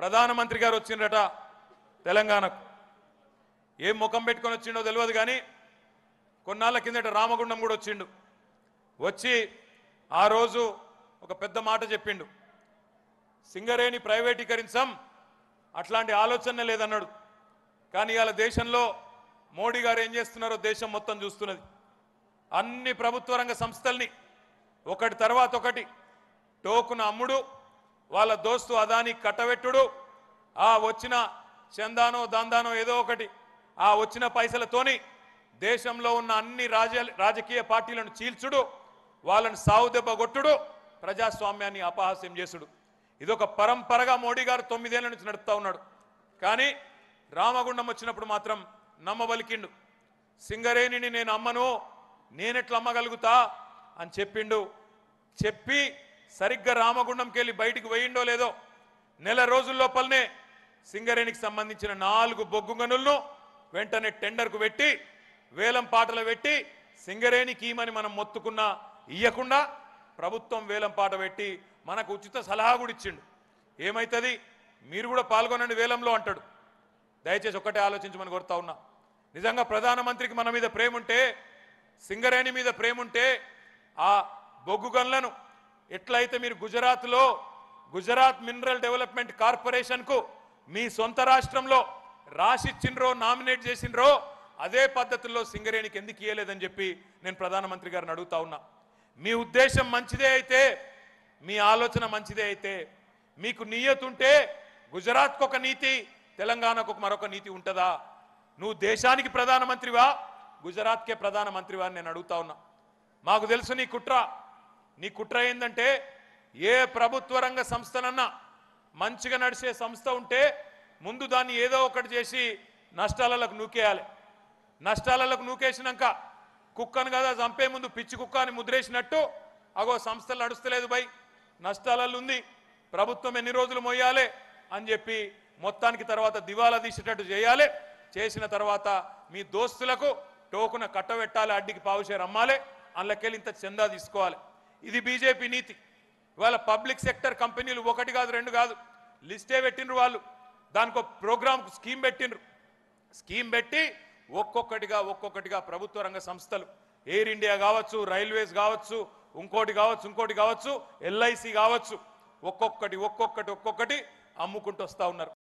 ప్రధానమంత్రి గారు వచ్చిండ్రట తెలంగాణకు ఏం ముఖం పెట్టుకొని వచ్చిండో తెలియదు కానీ కొన్నాళ్ళ కిందట రామగుండం కూడా వచ్చిండు వచ్చి ఆ రోజు ఒక పెద్ద మాట చెప్పిండు సింగరేణి ప్రైవేటీకరించాం అట్లాంటి ఆలోచన లేదన్నాడు కానీ ఇవాళ దేశంలో మోడీ గారు ఏం చేస్తున్నారో దేశం మొత్తం చూస్తున్నది అన్ని ప్రభుత్వ రంగ సంస్థల్ని ఒకటి తర్వాత ఒకటి టోకున అమ్ముడు వాళ్ళ దోస్తు అదాని కట్టబెట్టుడు ఆ వచ్చిన చందానో దందానో ఏదో ఒకటి ఆ వచ్చిన పైసలతోని దేశంలో ఉన్న అన్ని రాజకీయ పార్టీలను చీల్చుడు వాళ్ళను సావుదెబ్బ కొట్టుడు ప్రజాస్వామ్యాన్ని అపహాస్యం చేసుడు ఇదొక పరంపరగా మోడీ గారు తొమ్మిదేళ్ల నుంచి నడుపుతా ఉన్నాడు కానీ రామగుండం వచ్చినప్పుడు మాత్రం నమ్మబలికిండు సింగరేణిని నేను అమ్మను నేనెట్లా అమ్మగలుగుతా అని చెప్పిండు చెప్పి సరిగ్గా రామగుండంకి వెళ్ళి బయటికి పోయిండో లేదో నెల రోజుల లోపలనే సింగరేణికి సంబంధించిన నాలుగు బొగ్గు గనులను వెంటనే టెండర్కు పెట్టి వేలం పాటలు పెట్టి సింగరేణి కీమని మనం మొత్తుకున్నా ఇయ్యకుండా ప్రభుత్వం వేలం పాట పెట్టి మనకు ఉచిత సలహా కూడా ఇచ్చిండు ఏమవుతుంది మీరు కూడా పాల్గొనండి వేలంలో అంటాడు దయచేసి ఒక్కటే ఆలోచించమని కోరుతా ఉన్నా నిజంగా ప్రధానమంత్రికి మన మీద ప్రేమ ఉంటే సింగరేణి మీద ప్రేమ ఉంటే ఆ బొగ్గు గన్లను ఎట్లయితే మీరు గుజరాత్లో గుజరాత్ మినరల్ డెవలప్మెంట్ కార్పొరేషన్కు మీ సొంత రాష్ట్రంలో రాసిచ్చిండ్రో నామినేట్ చేసిండ్రో అదే పద్ధతుల్లో సింగరేణికి ఎందుకు ఇయ్యలేదని చెప్పి నేను ప్రధానమంత్రి గారిని అడుగుతా ఉన్నా మీ ఉద్దేశం మంచిదే అయితే మీ ఆలోచన మంచిదే అయితే మీకు ఉంటే గుజరాత్కు ఒక నీతి తెలంగాణకు ఒక మరొక నీతి ఉంటుందా నువ్వు దేశానికి ప్రధానమంత్రివా గుజరాత్కే ప్రధానమంత్రివా అని నేను అడుగుతా ఉన్నా మాకు తెలుసు నీ కుట్ర నీ కుట్ర ఏంటంటే ఏ ప్రభుత్వ రంగ సంస్థనన్నా మంచిగా నడిచే సంస్థ ఉంటే ముందు దాన్ని ఏదో ఒకటి చేసి నష్టాలలోకి నూకేయాలి నష్టాలలోకి నూకేసినాక కుక్కను కదా చంపే ముందు పిచ్చి కుక్క అని ముద్రేసినట్టు అగో సంస్థలు నడుస్తలేదు బై నష్టాలలో ఉంది ప్రభుత్వం ఎన్ని రోజులు మోయాలి అని చెప్పి మొత్తానికి తర్వాత దివాలా తీసేటట్టు చేయాలి చేసిన తర్వాత మీ దోస్తులకు టోకున కట్టబెట్టాలి అడ్డికి పావుచే రమ్మాలి అందులోకెళ్ళి ఇంత చందా తీసుకోవాలి ఇది బీజేపీ నీతి ఇవాళ పబ్లిక్ సెక్టర్ కంపెనీలు ఒకటి కాదు రెండు కాదు లిస్టే పెట్టినరు వాళ్ళు దానికి ఒక ప్రోగ్రామ్ స్కీమ్ పెట్టినరు స్కీమ్ పెట్టి ఒక్కొక్కటిగా ఒక్కొక్కటిగా ప్రభుత్వ రంగ సంస్థలు ఎయిర్ ఇండియా కావచ్చు రైల్వేస్ కావచ్చు ఇంకోటి కావచ్చు ఇంకోటి కావచ్చు ఎల్ఐసి కావచ్చు ఒక్కొక్కటి ఒక్కొక్కటి ఒక్కొక్కటి అమ్ముకుంటూ వస్తూ ఉన్నారు